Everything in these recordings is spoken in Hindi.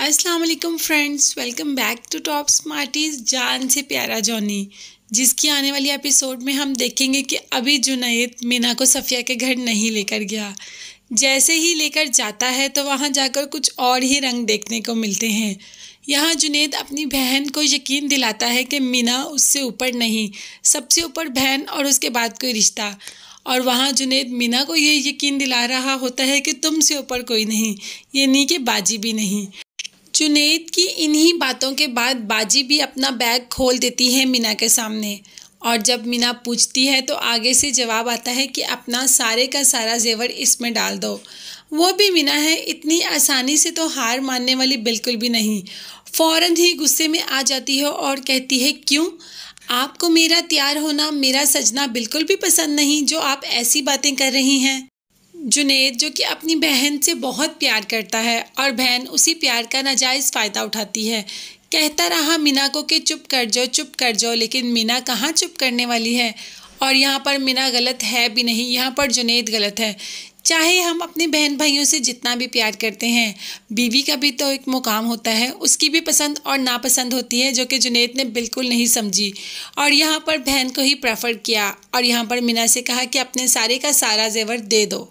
Aslam friends welcome back to Top Smarties जान से प्यारा जॉनी जिसकी आने वाली एपिसोड में हम देखेंगे कि अभी जुनैद मीना को सफ़िया के घर नहीं लेकर गया जैसे ही लेकर जाता है तो वहाँ जाकर कुछ और ही रंग देखने को मिलते हैं यहाँ जुनेद अपनी बहन को यकीन दिलाता है कि मीना उससे ऊपर नहीं सबसे ऊपर बहन और उसके बाद कोई रिश्ता और वहाँ जुनेद मीना को ये यकीन दिला रहा होता है कि तुमसे ऊपर कोई नहीं ये नहीं कि बाजी भी नहीं जुनेद की इन्हीं बातों के बाद बाजी भी अपना बैग खोल देती है मीना के सामने और जब मीना पूछती है तो आगे से जवाब आता है कि अपना सारे का सारा जेवर इसमें डाल दो वो भी मीना है इतनी आसानी से तो हार मानने वाली बिल्कुल भी नहीं फ़ौर ही गुस्से में आ जाती है और कहती है क्यों आपको मेरा तैयार होना मेरा सजना बिल्कुल भी पसंद नहीं जो आप ऐसी बातें कर रही हैं जुनेद जो कि अपनी बहन से बहुत प्यार करता है और बहन उसी प्यार का नाजायज़ फ़ायदा उठाती है कहता रहा मीना को कि चुप कर जाओ चुप कर जाओ लेकिन मीना कहाँ चुप करने वाली है और यहाँ पर मीना गलत है भी नहीं यहाँ पर जुनेद गलत है चाहे हम अपने बहन भाइयों से जितना भी प्यार करते हैं बीवी का भी तो एक मुकाम होता है उसकी भी पसंद और नापसंद होती है जो कि जुनेद ने बिल्कुल नहीं समझी और यहाँ पर बहन को ही प्रेफर किया और यहाँ पर मीना से कहा कि अपने सारे का सारा जेवर दे दो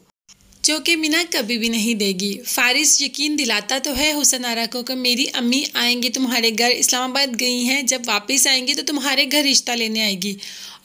जो कि मीना कभी भी नहीं देगी फारिस यकीन दिलाता तो है हुसन आरा को कि मेरी अम्मी आएंगी तुम्हारे घर इस्लामाबाद गई हैं जब वापस आएंगी तो तुम्हारे घर रिश्ता लेने आएगी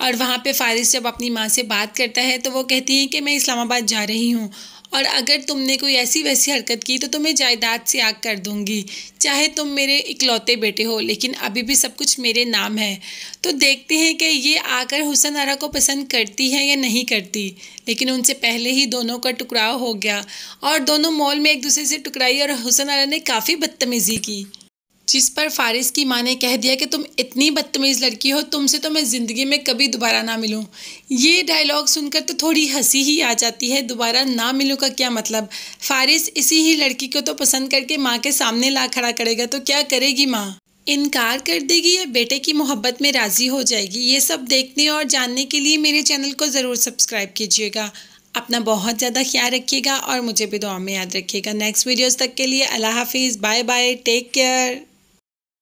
और वहाँ पे फारिस जब अपनी माँ से बात करता है तो वो कहती है कि मैं इस्लामाबाद जा रही हूँ और अगर तुमने कोई ऐसी वैसी हरकत की तो तुम्हें जायदाद से आग कर दूंगी चाहे तुम मेरे इकलौते बेटे हो लेकिन अभी भी सब कुछ मेरे नाम है तो देखते हैं कि ये आकर हुसन आरा को पसंद करती है या नहीं करती लेकिन उनसे पहले ही दोनों का टुकराव हो गया और दोनों मॉल में एक दूसरे से टुकराई और हुसन आरा ने काफ़ी बदतमीज़ी की जिस पर फारिस की माँ ने कह दिया कि तुम इतनी बदतमीज़ लड़की हो तुमसे तो मैं ज़िंदगी में कभी दोबारा ना मिलूँ ये डायलॉग सुनकर तो थोड़ी हंसी ही आ जाती है दोबारा ना मिलूँ का क्या मतलब फारिस इसी ही लड़की को तो पसंद करके माँ के सामने ला खड़ा करेगा तो क्या करेगी माँ इनकार कर देगी या बेटे की मोहब्बत में राज़ी हो जाएगी ये सब देखने और जानने के लिए मेरे चैनल को ज़रूर सब्सक्राइब कीजिएगा अपना बहुत ज़्यादा ख्याल रखिएगा और मुझे भी दुआ में याद रखिएगा नेक्स्ट वीडियोज़ तक के लिए अल्लाह हाफिज़ बाय बाय टेक केयर